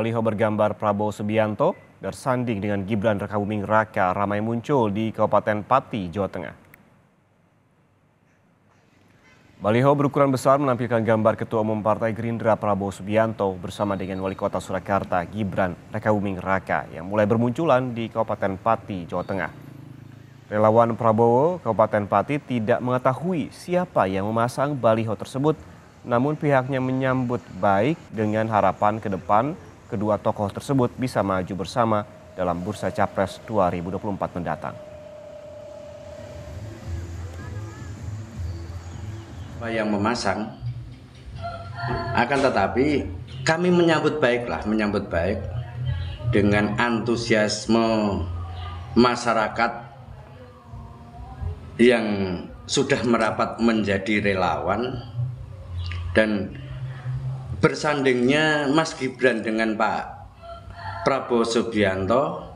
Baliho bergambar Prabowo Subianto bersanding dengan Gibran Rekabuming Raka ramai muncul di Kabupaten Pati, Jawa Tengah. Baliho berukuran besar menampilkan gambar Ketua Umum Partai Gerindra Prabowo Subianto bersama dengan Wali Kota Surakarta Gibran Rekabuming Raka yang mulai bermunculan di Kabupaten Pati, Jawa Tengah. Relawan Prabowo Kabupaten Pati tidak mengetahui siapa yang memasang baliho tersebut, namun pihaknya menyambut baik dengan harapan ke depan kedua tokoh tersebut bisa maju bersama dalam bursa capres 2024 mendatang. Yang memasang akan tetapi kami menyambut baiklah menyambut baik dengan antusiasme masyarakat yang sudah merapat menjadi relawan dan bersandingnya Mas Gibran dengan Pak Prabowo Subianto